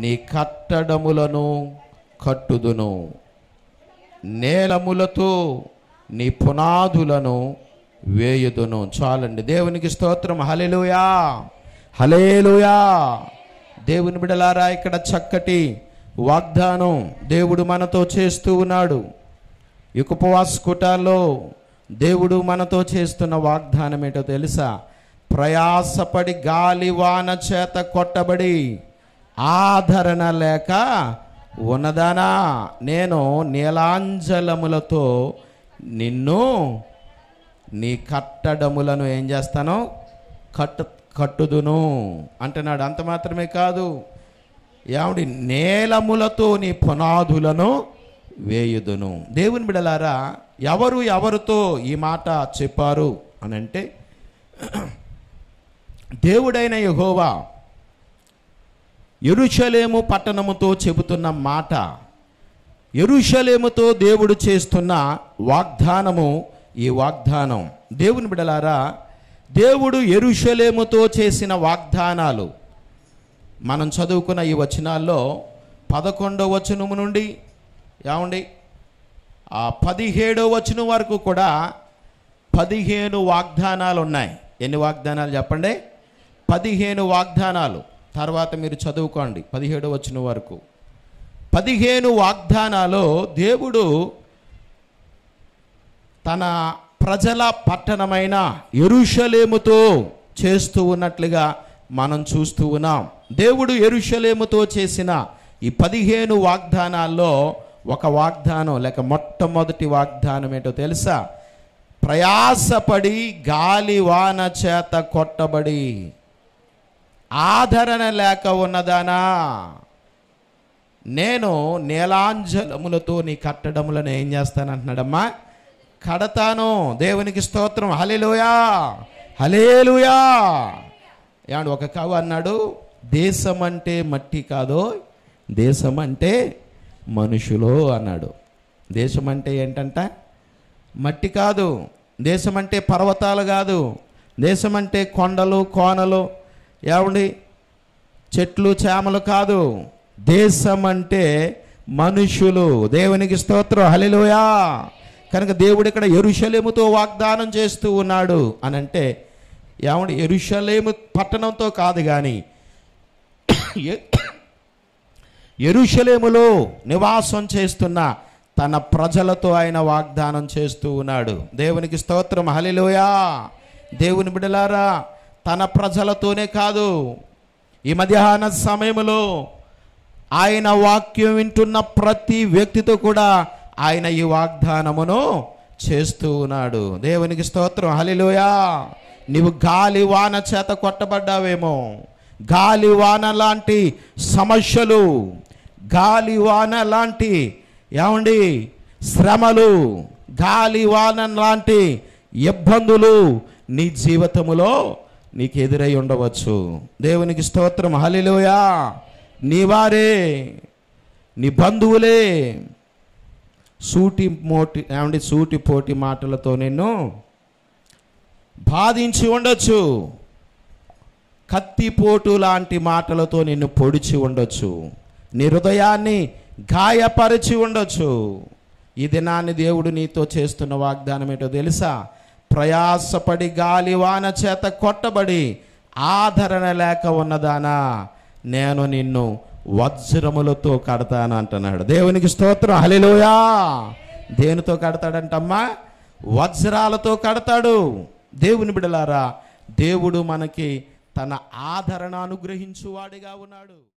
నీ కట్టడములను కట్టుదును నేలములతో నీ పునాదులను వేయుదును చాలండి దేవునికి స్తోత్రం హలెలుయా హలేలుయా దేవుని బిడలారా ఇక్కడ చక్కటి వాగ్దానం దేవుడు మనతో చేస్తూ ఉన్నాడు ఈ కుటాల్లో దేవుడు మనతో చేస్తున్న వాగ్దానం ఏంటో తెలుసా ప్రయాసపడి గాలి వాన చేత కొట్టబడి ఆదరణ లేక ఉన్నదానా నేను నీలాంజలములతో నిన్ను నీ కట్టడములను ఏం చేస్తాను కట్టు కట్టుదును అంటున్నాడు అంత మాత్రమే కాదు ఏమిటి నేలములతో నీ పునాదులను వేయుదును దేవుని బిడలారా ఎవరు ఎవరితో ఈ మాట చెప్పారు అని అంటే దేవుడైన యహోవా ఎరుషలేము పట్టణముతో చెబుతున్న మాట ఎరుషలేముతో దేవుడు చేస్తున్న వాగ్దానము ఈ వాగ్దానం దేవుని బిడలారా దేవుడు ఎరుషలేముతో చేసిన వాగ్దానాలు మనం చదువుకున్న ఈ వచనాల్లో పదకొండవ వచనము నుండి ఏమండి ఆ పదిహేడవ వచనం వరకు కూడా పదిహేను వాగ్దానాలు ఉన్నాయి ఎన్ని వాగ్దానాలు చెప్పండి పదిహేను వాగ్దానాలు తర్వాత మీరు చదువుకోండి పదిహేడు వచ్చిన వరకు పదిహేను వాగ్దానాలో దేవుడు తన ప్రజల పట్టణమైన ఎరుషలేముతో చేస్తూ ఉన్నట్లుగా మనం చూస్తూ ఉన్నాం దేవుడు ఎరుషలేముతో చేసిన ఈ పదిహేను వాగ్దానాల్లో ఒక వాగ్దానం లేక మొట్టమొదటి వాగ్దానం ఏంటో తెలుసా ప్రయాసపడి గాలి వాన చేత కొట్టబడి ఆదరణ లేక ఉన్నదానా నేను నీలాంజలములతో నీ కట్టడములను ఏం చేస్తానంటున్నాడమ్మా కడతాను దేవునికి స్తోత్రం హలేలుయా హలేలుయా ఏమండి ఒక కవి అన్నాడు దేశం అంటే మట్టి కాదో దేశం అంటే మనుషులు అన్నాడు దేశం అంటే ఏంటంట మట్టి కాదు దేశం అంటే పర్వతాలు కాదు దేశం అంటే కొండలు కోనలు ఏమండి చెట్లు చేమలు కాదు దేశం అంటే మనుషులు దేవునికి స్తోత్రం హలిలోయా కనుక దేవుడు ఇక్కడ ఎరుషలేముతో వాగ్దానం చేస్తూ ఉన్నాడు అని అంటే ఏమండి ఎరుషలేము పట్టణంతో కాదు కానీ ఎరుషలేములో నివాసం చేస్తున్న తన ప్రజలతో ఆయన వాగ్దానం చేస్తూ ఉన్నాడు దేవునికి స్తోత్రం హలిలోయా దేవుని బిడలారా తన ప్రజలతోనే కాదు ఈ మధ్యాహ్న సమయంలో ఆయన వాక్యం వింటున్న ప్రతి వ్యక్తితో కూడా ఆయన ఈ వాగ్దానమును చేస్తూ ఉన్నాడు దేవునికి స్తోత్రం హలిలోయా నీవు గాలి వాన చేత కొట్టబడ్డావేమో గాలి వాన లాంటి సమస్యలు గాలి వాన లాంటి ఏమండి శ్రమలు గాలి వాన లాంటి ఇబ్బందులు నీ జీవితములో నీకు ఎదురై ఉండవచ్చు దేవునికి స్తోత్రం హలిలోయా నీ వారే నీ బంధువులే సూటి మోటి ఏమంటే సూటి పోటి మాటలతో నిన్ను బాధించి ఉండొచ్చు కత్తిపోటు లాంటి మాటలతో నిన్ను పొడిచి ఉండొచ్చు నీ హృదయాన్ని గాయపరిచి ఉండొచ్చు ఈ దినాన్ని దేవుడు నీతో చేస్తున్న వాగ్దానం ఏంటో తెలుసా ప్రయాసపడి గాలి వాన చేత కొట్టబడి ఆదరణ లేక ఉన్నదానా నేను నిన్ను వజ్రములతో కడతాను అంటున్నాడు దేవునికి స్తోత్రం హలిలోయా దేనితో కడతాడంటమ్మా వజ్రాలతో కడతాడు దేవుని బిడలారా దేవుడు మనకి తన ఆదరణ అనుగ్రహించువాడిగా ఉన్నాడు